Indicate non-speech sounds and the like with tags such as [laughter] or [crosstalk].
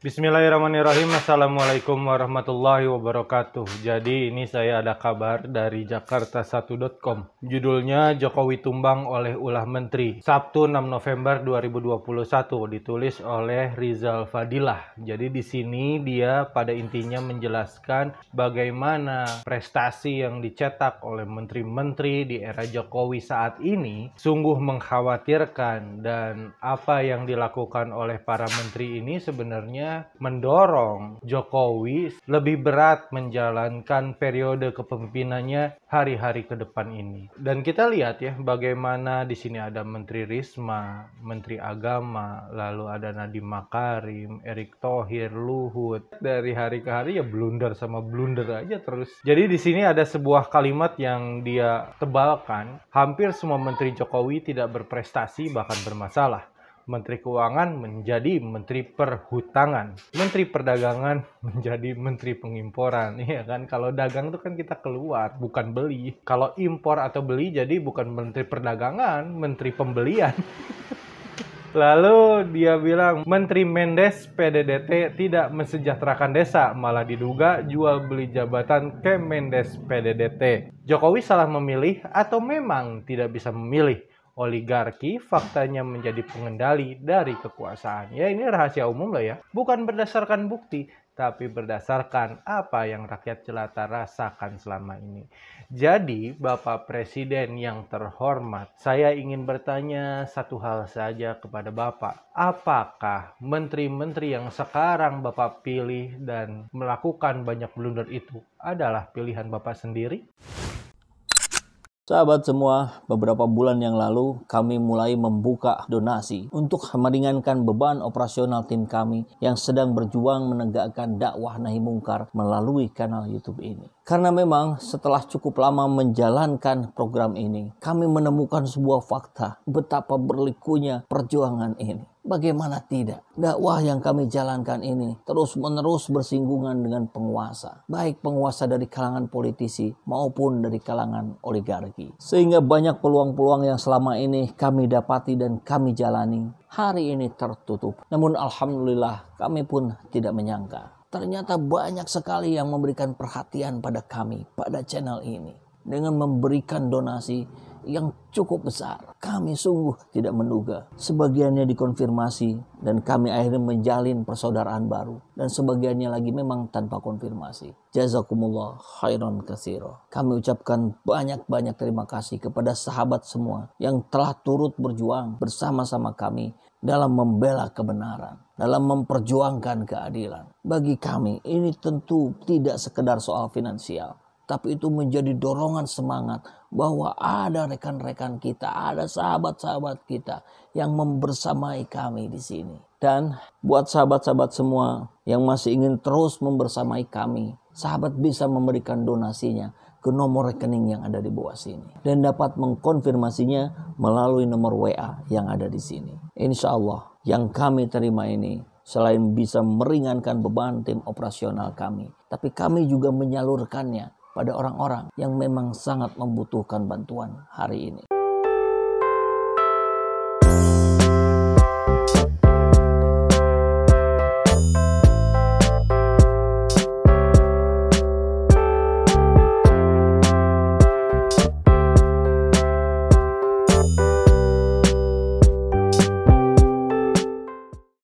Bismillahirrahmanirrahim. Assalamualaikum warahmatullahi wabarakatuh. Jadi ini saya ada kabar dari jakarta1.com. Judulnya Jokowi tumbang oleh ulah menteri. Sabtu 6 November 2021 ditulis oleh Rizal Fadilah. Jadi di sini dia pada intinya menjelaskan bagaimana prestasi yang dicetak oleh menteri-menteri di era Jokowi saat ini sungguh mengkhawatirkan dan apa yang dilakukan oleh para menteri ini sebenarnya mendorong Jokowi lebih berat menjalankan periode kepemimpinannya hari-hari ke depan ini. Dan kita lihat ya bagaimana di sini ada Menteri Risma, Menteri Agama, lalu ada Nadiem Makarim, Erick Thohir, Luhut. Dari hari ke hari ya blunder sama blunder aja terus. Jadi di sini ada sebuah kalimat yang dia tebalkan, hampir semua Menteri Jokowi tidak berprestasi bahkan bermasalah. Menteri Keuangan menjadi Menteri Perhutangan, Menteri Perdagangan [laughs] menjadi Menteri Pengimporan, ya kan? Kalau dagang itu kan kita keluar, bukan beli. Kalau impor atau beli jadi bukan Menteri Perdagangan, Menteri Pembelian. [laughs] Lalu dia bilang Menteri Mendes PDDT tidak mensejahterakan desa, malah diduga jual beli jabatan ke Mendes PDDT. Jokowi salah memilih atau memang tidak bisa memilih? oligarki faktanya menjadi pengendali dari kekuasaan. Ya ini rahasia umum loh ya. Bukan berdasarkan bukti, tapi berdasarkan apa yang rakyat jelata rasakan selama ini. Jadi, Bapak Presiden yang terhormat, saya ingin bertanya satu hal saja kepada Bapak. Apakah menteri-menteri yang sekarang Bapak pilih dan melakukan banyak blunder itu adalah pilihan Bapak sendiri? Sahabat semua, beberapa bulan yang lalu kami mulai membuka donasi untuk meringankan beban operasional tim kami yang sedang berjuang menegakkan dakwah nahi mungkar melalui kanal YouTube ini. Karena memang setelah cukup lama menjalankan program ini, kami menemukan sebuah fakta betapa berlikunya perjuangan ini. Bagaimana tidak? Dakwah yang kami jalankan ini terus-menerus bersinggungan dengan penguasa, baik penguasa dari kalangan politisi maupun dari kalangan oligarki, sehingga banyak peluang-peluang yang selama ini kami dapati dan kami jalani hari ini tertutup. Namun, alhamdulillah, kami pun tidak menyangka. Ternyata banyak sekali yang memberikan perhatian pada kami, pada channel ini, dengan memberikan donasi yang cukup besar. Kami sungguh tidak menduga. Sebagiannya dikonfirmasi dan kami akhirnya menjalin persaudaraan baru. Dan sebagiannya lagi memang tanpa konfirmasi. Jazakumullah khairan kasiro. Kami ucapkan banyak-banyak terima kasih kepada sahabat semua yang telah turut berjuang bersama-sama kami dalam membela kebenaran, dalam memperjuangkan keadilan. Bagi kami ini tentu tidak sekedar soal finansial tapi itu menjadi dorongan semangat bahwa ada rekan-rekan kita, ada sahabat-sahabat kita yang membersamai kami di sini. Dan buat sahabat-sahabat semua yang masih ingin terus membersamai kami, sahabat bisa memberikan donasinya ke nomor rekening yang ada di bawah sini dan dapat mengkonfirmasinya melalui nomor WA yang ada di sini. Insya Allah yang kami terima ini selain bisa meringankan beban tim operasional kami, tapi kami juga menyalurkannya pada orang-orang yang memang sangat membutuhkan bantuan hari ini.